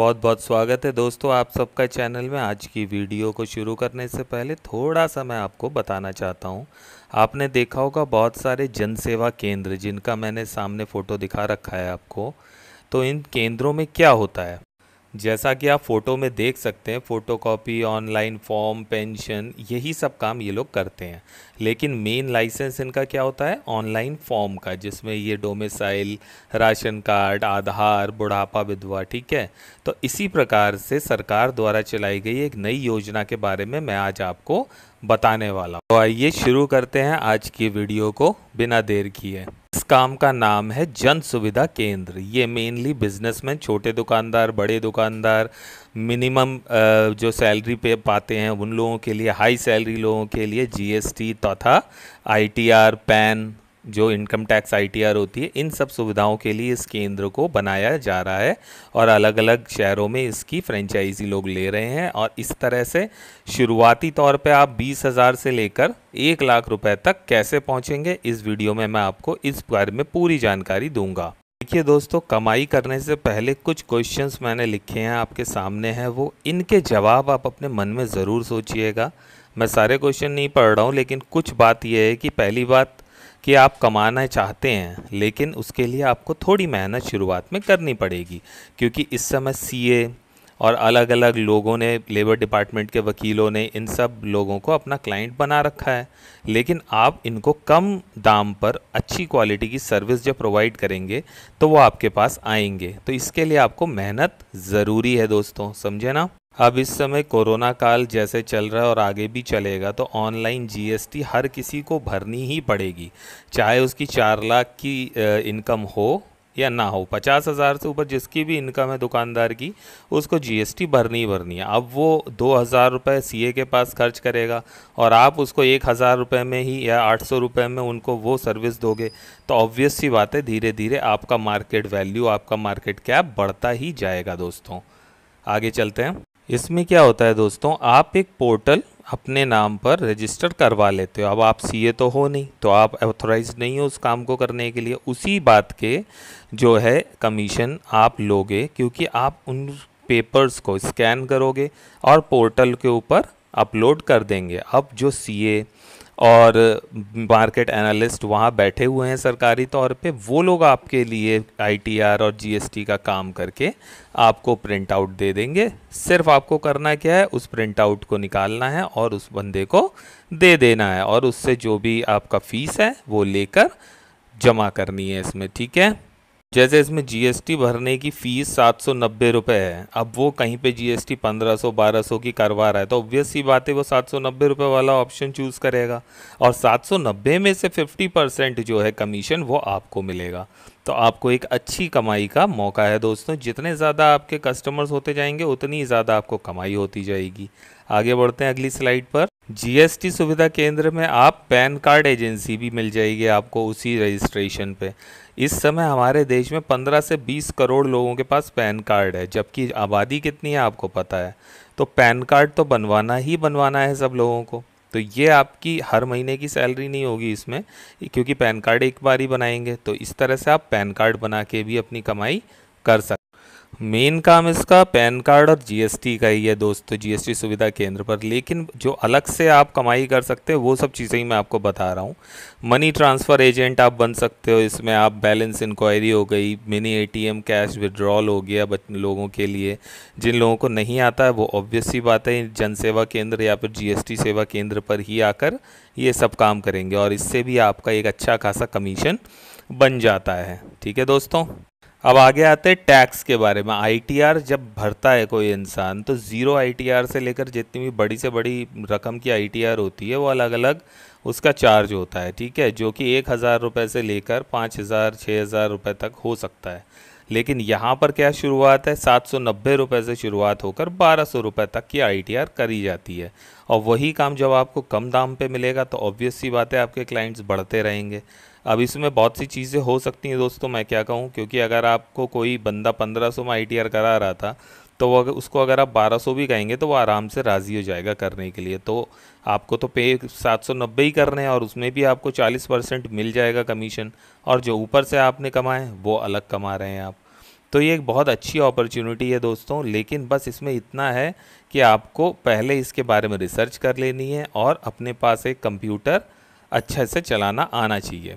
बहुत बहुत स्वागत है दोस्तों आप सबका चैनल में आज की वीडियो को शुरू करने से पहले थोड़ा सा मैं आपको बताना चाहता हूँ आपने देखा होगा बहुत सारे जनसेवा केंद्र जिनका मैंने सामने फ़ोटो दिखा रखा है आपको तो इन केंद्रों में क्या होता है जैसा कि आप फ़ोटो में देख सकते हैं फ़ोटो ऑनलाइन फॉर्म पेंशन यही सब काम ये लोग करते हैं लेकिन मेन लाइसेंस इनका क्या होता है ऑनलाइन फॉर्म का जिसमें ये डोमिसाइल राशन कार्ड आधार बुढ़ापा विधवा ठीक है तो इसी प्रकार से सरकार द्वारा चलाई गई एक नई योजना के बारे में मैं आज आपको बताने वाला हूँ तो आइए शुरू करते हैं आज की वीडियो को बिना देर किए इस काम का नाम है जन सुविधा केंद्र ये मेनली बिजनेसमैन छोटे दुकानदार बड़े दुकानदार मिनिमम जो सैलरी पे पाते हैं उन लोगों के लिए हाई सैलरी लोगों के लिए जीएसटी तथा आईटीआर पैन जो इनकम टैक्स आईटीआर होती है इन सब सुविधाओं के लिए इस केंद्र को बनाया जा रहा है और अलग अलग शहरों में इसकी फ्रेंचाइजी लोग ले रहे हैं और इस तरह से शुरुआती तौर पे आप बीस हज़ार से लेकर एक लाख रुपए तक कैसे पहुंचेंगे इस वीडियो में मैं आपको इस बारे में पूरी जानकारी दूंगा देखिए दोस्तों कमाई करने से पहले कुछ क्वेश्चंस मैंने लिखे हैं आपके सामने हैं वो इनके जवाब आप अपने मन में ज़रूर सोचिएगा मैं सारे क्वेश्चन नहीं पढ़ रहा हूँ लेकिन कुछ बात यह है कि पहली बात कि आप कमाना चाहते हैं लेकिन उसके लिए आपको थोड़ी मेहनत शुरुआत में करनी पड़ेगी क्योंकि इस समय सी और अलग अलग लोगों ने लेबर डिपार्टमेंट के वकीलों ने इन सब लोगों को अपना क्लाइंट बना रखा है लेकिन आप इनको कम दाम पर अच्छी क्वालिटी की सर्विस जब प्रोवाइड करेंगे तो वो आपके पास आएंगे तो इसके लिए आपको मेहनत ज़रूरी है दोस्तों समझे ना अब इस समय कोरोना काल जैसे चल रहा है और आगे भी चलेगा तो ऑनलाइन जीएसटी हर किसी को भरनी ही पड़ेगी चाहे उसकी चार लाख की इनकम हो या ना हो पचास हज़ार से ऊपर जिसकी भी इनकम है दुकानदार की उसको जीएसटी भरनी ही भरनी है अब वो दो हज़ार रुपये सी के पास खर्च करेगा और आप उसको एक हज़ार रुपये में ही या आठ सौ रुपये में उनको वो सर्विस दोगे तो ऑब्वियस सी बात है धीरे धीरे आपका मार्केट वैल्यू आपका मार्केट कैप बढ़ता ही जाएगा दोस्तों आगे चलते हैं इसमें क्या होता है दोस्तों आप एक पोर्टल अपने नाम पर रजिस्टर करवा लेते हो अब आप सीए तो हो नहीं तो आप ऑथोराइज नहीं हो उस काम को करने के लिए उसी बात के जो है कमीशन आप लोगे क्योंकि आप उन पेपर्स को स्कैन करोगे और पोर्टल के ऊपर अपलोड कर देंगे अब जो सीए और मार्केट एनालिस्ट वहाँ बैठे हुए हैं सरकारी तौर पे वो लोग आपके लिए आईटीआर और जीएसटी का काम करके आपको प्रिंट आउट दे देंगे सिर्फ आपको करना क्या है उस प्रिंट आउट को निकालना है और उस बंदे को दे देना है और उससे जो भी आपका फीस है वो लेकर जमा करनी है इसमें ठीक है जैसे इसमें जीएसटी भरने की फ़ीस सात सौ नब्बे रुपये है अब वो कहीं पे जीएसटी पंद्रह सौ बारह सौ की करवा रहा है तो ऑब्वियस सी बात है वो सात सौ नब्बे रुपये वाला ऑप्शन चूज़ करेगा और सात सौ नब्बे में से फिफ्टी परसेंट जो है कमीशन वो आपको मिलेगा तो आपको एक अच्छी कमाई का मौका है दोस्तों जितने ज़्यादा आपके कस्टमर्स होते जाएंगे उतनी ज़्यादा आपको कमाई होती जाएगी आगे बढ़ते हैं अगली स्लाइड पर जीएसटी सुविधा केंद्र में आप पैन कार्ड एजेंसी भी मिल जाएगी आपको उसी रजिस्ट्रेशन पे इस समय हमारे देश में 15 से 20 करोड़ लोगों के पास पैन कार्ड है जबकि आबादी कितनी है आपको पता है तो पैन कार्ड तो बनवाना ही बनवाना है सब लोगों को तो ये आपकी हर महीने की सैलरी नहीं होगी इसमें क्योंकि पैन कार्ड एक बार ही बनाएंगे तो इस तरह से आप पैन कार्ड बना के भी अपनी कमाई कर सकते मेन काम इसका पैन कार्ड और जीएसटी का ही है दोस्तों तो जीएसटी सुविधा केंद्र पर लेकिन जो अलग से आप कमाई कर सकते हो वो सब चीज़ें ही मैं आपको बता रहा हूँ मनी ट्रांसफ़र एजेंट आप बन सकते हो इसमें आप बैलेंस इंक्वायरी हो गई मिनी एटीएम कैश विड्रॉल हो गया लोगों के लिए जिन लोगों को नहीं आता है वो ऑब्वियस बात है जन सेवा केंद्र या फिर जी सेवा केंद्र पर ही आकर ये सब काम करेंगे और इससे भी आपका एक अच्छा खासा कमीशन बन जाता है ठीक है दोस्तों अब आगे आते हैं टैक्स के बारे में आईटीआर जब भरता है कोई इंसान तो ज़ीरो आईटीआर से लेकर जितनी भी बड़ी से बड़ी रकम की आईटीआर होती है वो अलग अलग उसका चार्ज होता है ठीक है जो कि एक हज़ार रुपये से लेकर पाँच हज़ार छः हज़ार रुपये तक हो सकता है लेकिन यहाँ पर क्या शुरुआत है सात सौ नब्बे रुपये से शुरुआत होकर बारह सौ रुपये तक की आर करी जाती है और वही काम जब आपको कम दाम पे मिलेगा तो ऑब्वियस सी बात है आपके क्लाइंट्स बढ़ते रहेंगे अब इसमें बहुत सी चीज़ें हो सकती हैं दोस्तों मैं क्या कहूँ क्योंकि अगर आपको कोई बंदा पंद्रह सौ में आई करा रहा था तो वो अगर उसको अगर आप 1200 भी कहेंगे तो वो आराम से राज़ी हो जाएगा करने के लिए तो आपको तो पे 790 ही करने हैं और उसमें भी आपको 40 परसेंट मिल जाएगा कमीशन और जो ऊपर से आपने कमाए वो अलग कमा रहे हैं आप तो ये एक बहुत अच्छी अपॉर्चुनिटी है दोस्तों लेकिन बस इसमें इतना है कि आपको पहले इसके बारे में रिसर्च कर लेनी है और अपने पास एक कंप्यूटर अच्छे से चलाना आना चाहिए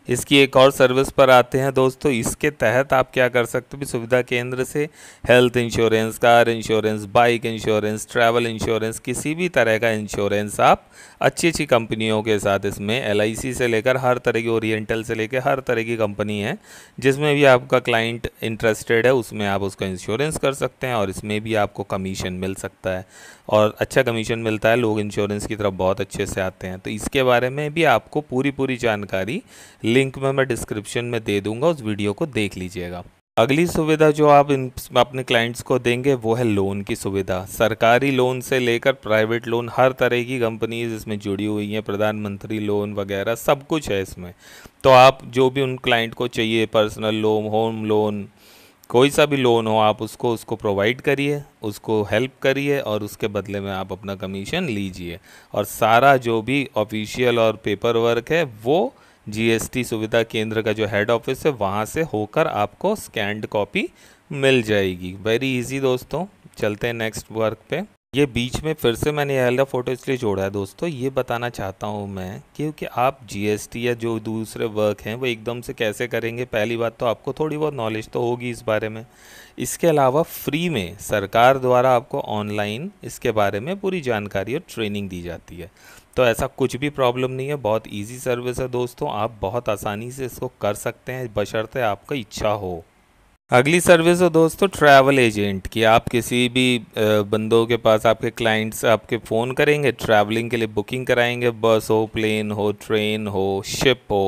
इसकी एक और सर्विस पर आते हैं दोस्तों इसके तहत आप क्या कर सकते हो सुविधा केंद्र से health insurance car insurance bike insurance travel insurance किसी भी तरह का इंश्योरेंस आप अच्छी अच्छी कंपनियों के साथ इसमें एल से लेकर हर तरह की ओरिएंटल से लेकर हर तरह की कंपनी है जिसमें भी आपका क्लाइंट इंटरेस्टेड है उसमें आप उसका इंश्योरेंस कर सकते हैं और इसमें भी आपको कमीशन मिल सकता है और अच्छा कमीशन मिलता है लोग इंश्योरेंस की तरफ बहुत अच्छे से आते हैं तो इसके बारे में भी आपको पूरी पूरी जानकारी लिंक में मैं डिस्क्रिप्शन में दे दूंगा उस वीडियो को देख लीजिएगा अगली सुविधा जो आप इन अपने क्लाइंट्स को देंगे वो है लोन की सुविधा सरकारी लोन से लेकर प्राइवेट लोन हर तरह की कंपनीज इसमें जुड़ी हुई हैं प्रधानमंत्री लोन वगैरह सब कुछ है इसमें तो आप जो भी उन क्लाइंट को चाहिए पर्सनल लोन होम लोन कोई सा भी लोन हो आप उसको उसको प्रोवाइड करिए उसको हेल्प करिए और उसके बदले में आप अपना कमीशन लीजिए और सारा जो भी ऑफिशियल और पेपर वर्क है वो जीएसटी सुविधा केंद्र का जो हेड ऑफिस है वहाँ से होकर आपको स्कैंड कॉपी मिल जाएगी वेरी इजी दोस्तों चलते हैं नेक्स्ट वर्क पे ये बीच में फिर से मैंने यह वाला फ़ोटो इसलिए जोड़ा है दोस्तों ये बताना चाहता हूँ मैं क्योंकि आप जीएसटी या जो दूसरे वर्क हैं वो एकदम से कैसे करेंगे पहली बात तो आपको थोड़ी बहुत नॉलेज तो होगी इस बारे में इसके अलावा फ्री में सरकार द्वारा आपको ऑनलाइन इसके बारे में पूरी जानकारी और ट्रेनिंग दी जाती है तो ऐसा कुछ भी प्रॉब्लम नहीं है बहुत इजी सर्विस है दोस्तों आप बहुत आसानी से इसको कर सकते हैं बशर्ते आपका इच्छा हो अगली सर्विस हो दोस्तों ट्रैवल एजेंट की आप किसी भी बंदों के पास आपके क्लाइंट्स आपके फ़ोन करेंगे ट्रैवलिंग के लिए बुकिंग कराएंगे बस हो प्लेन हो ट्रेन हो शिप हो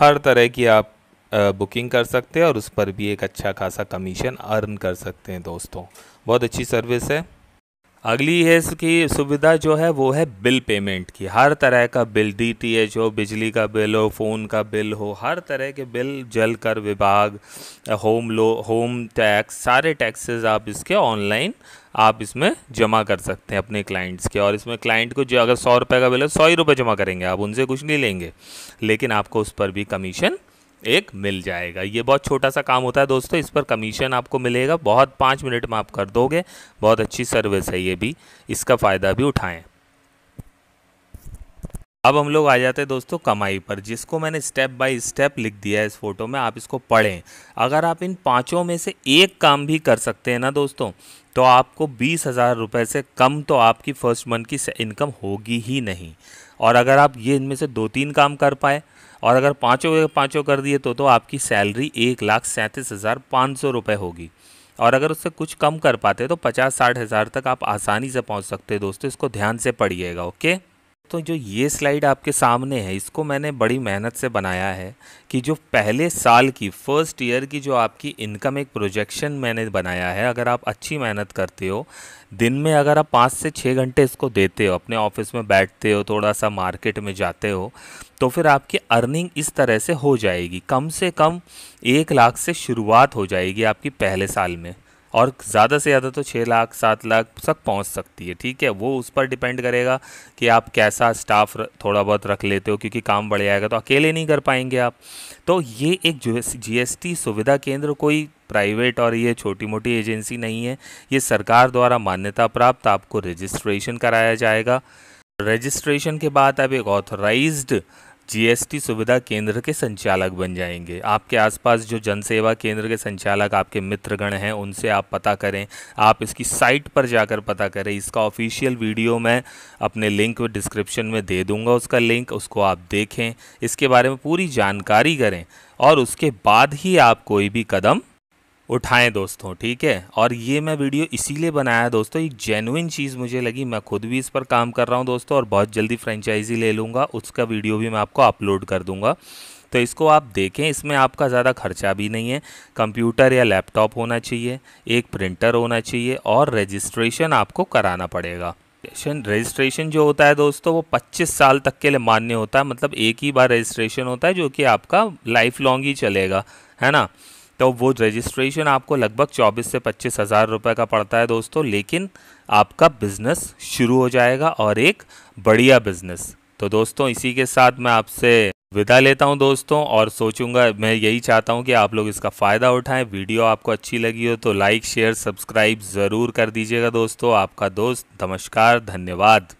हर तरह की आप बुकिंग कर सकते हैं और उस पर भी एक अच्छा खासा कमीशन अर्न कर सकते हैं दोस्तों बहुत अच्छी सर्विस है अगली है इसकी सुविधा जो है वो है बिल पेमेंट की हर तरह का बिल एच हो बिजली का बिल हो फ़ोन का बिल हो हर तरह के बिल जल कर विभाग होम लो होम टैक्स सारे टैक्सेस आप इसके ऑनलाइन आप इसमें जमा कर सकते हैं अपने क्लाइंट्स के और इसमें क्लाइंट को जो अगर सौ रुपये का बिल है सौ ही रुपये जमा करेंगे आप उनसे कुछ नहीं लेंगे लेकिन आपको उस पर भी कमीशन एक मिल जाएगा ये बहुत छोटा सा काम होता है दोस्तों इस पर कमीशन आपको मिलेगा बहुत पाँच मिनट में आप कर दोगे बहुत अच्छी सर्विस है ये भी इसका फ़ायदा भी उठाएं अब हम लोग आ जाते हैं दोस्तों कमाई पर जिसको मैंने स्टेप बाय स्टेप लिख दिया है इस फोटो में आप इसको पढ़ें अगर आप इन पांचों में से एक काम भी कर सकते हैं ना दोस्तों तो आपको बीस हज़ार रुपये से कम तो आपकी फर्स्ट मंथ की इनकम होगी ही नहीं और अगर आप ये इनमें से दो तीन काम कर पाए और अगर पाँचों के पाँचों कर दिए तो तो आपकी सैलरी एक लाख सैंतीस हज़ार पाँच सौ रुपये होगी और अगर उससे कुछ कम कर पाते तो पचास साठ हज़ार तक आप आसानी से पहुंच सकते हैं दोस्तों इसको ध्यान से पढ़िएगा ओके तो जो ये स्लाइड आपके सामने है इसको मैंने बड़ी मेहनत से बनाया है कि जो पहले साल की फ़र्स्ट ईयर की जो आपकी इनकम एक प्रोजेक्शन मैंने बनाया है अगर आप अच्छी मेहनत करते हो दिन में अगर आप पाँच से छः घंटे इसको देते हो अपने ऑफिस में बैठते हो थोड़ा सा मार्केट में जाते हो तो फिर आपकी अर्निंग इस तरह से हो जाएगी कम से कम एक लाख से शुरुआत हो जाएगी आपकी पहले साल में और ज़्यादा से ज़्यादा तो छः लाख सात लाख तक पहुंच सकती है ठीक है वो उस पर डिपेंड करेगा कि आप कैसा स्टाफ थोड़ा बहुत रख लेते हो क्योंकि काम बढ़ जाएगा तो अकेले नहीं कर पाएंगे आप तो ये एक जीएसटी सुविधा केंद्र कोई प्राइवेट और ये छोटी मोटी एजेंसी नहीं है ये सरकार द्वारा मान्यता प्राप्त आपको रजिस्ट्रेशन कराया जाएगा रजिस्ट्रेशन के बाद आप एक ऑथोराइज जीएसटी सुविधा केंद्र के संचालक बन जाएंगे आपके आसपास जो जनसेवा केंद्र के संचालक आपके मित्रगण हैं उनसे आप पता करें आप इसकी साइट पर जाकर पता करें इसका ऑफिशियल वीडियो मैं अपने लिंक डिस्क्रिप्शन में दे दूंगा उसका लिंक उसको आप देखें इसके बारे में पूरी जानकारी करें और उसके बाद ही आप कोई भी कदम उठाएं दोस्तों ठीक है और ये मैं वीडियो इसीलिए बनाया दोस्तों एक जेनुइन चीज़ मुझे लगी मैं खुद भी इस पर काम कर रहा हूँ दोस्तों और बहुत जल्दी फ्रेंचाइजी ले लूँगा उसका वीडियो भी मैं आपको अपलोड कर दूँगा तो इसको आप देखें इसमें आपका ज़्यादा खर्चा भी नहीं है कंप्यूटर या लैपटॉप होना चाहिए एक प्रिंटर होना चाहिए और रजिस्ट्रेशन आपको कराना पड़ेगा रजिस्ट्रेशन जो होता है दोस्तों वो 25 साल तक के लिए मान्य होता है मतलब एक ही बार रजिस्ट्रेशन होता है जो कि आपका लाइफ लॉन्ग ही चलेगा है ना तो वो रजिस्ट्रेशन आपको लगभग चौबीस से पच्चीस हज़ार रुपये का पड़ता है दोस्तों लेकिन आपका बिज़नेस शुरू हो जाएगा और एक बढ़िया बिज़नेस तो दोस्तों इसी के साथ मैं आपसे विदा लेता हूं दोस्तों और सोचूंगा मैं यही चाहता हूं कि आप लोग इसका फ़ायदा उठाएं वीडियो आपको अच्छी लगी हो तो लाइक शेयर सब्सक्राइब ज़रूर कर दीजिएगा दोस्तों आपका दोस्त नमस्कार धन्यवाद